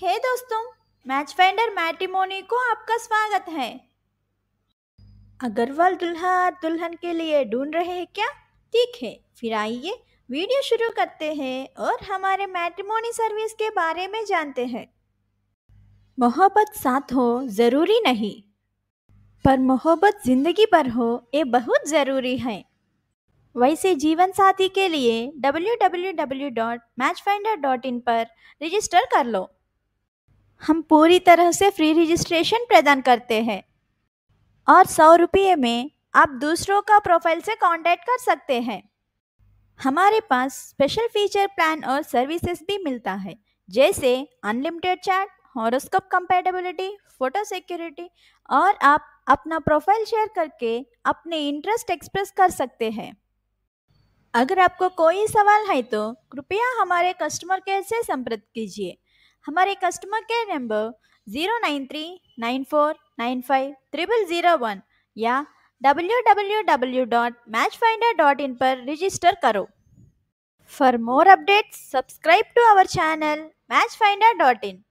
हे hey दोस्तों Match Finder Matrimony को आपका स्वागत है अग्रवाल दुल्हा दुल्हन के लिए ढूंढ रहे हैं क्या ठीक है फिर आइए वीडियो शुरू करते हैं और हमारे मैट्रिमोनी सर्विस के बारे में जानते हैं मोहब्बत साथ हो ज़रूरी नहीं पर मोहब्बत ज़िंदगी पर हो ये बहुत ज़रूरी है वैसे जीवन साथी के लिए इन पर रजिस्टर कर लो हम पूरी तरह से फ्री रजिस्ट्रेशन प्रदान करते हैं और सौ रुपये में आप दूसरों का प्रोफाइल से कांटेक्ट कर सकते हैं हमारे पास स्पेशल फीचर प्लान और सर्विसेज भी मिलता है जैसे unlimited chat horoscope compatibility photo security और आप अपना प्रोफाइल शेयर करके अपने इंटरेस्ट एक्सप्रेस कर सकते हैं अगर आपको कोई सवाल है तो कृपया हमारे कस्टमर केयर से संपर्क कीजिए हमारे customer care number zero nine three nine four nine five triple zero one या W W W dot Match Finder dot in पर रजिस्टर करो for more updates subscribe to our channel Match Finder dot in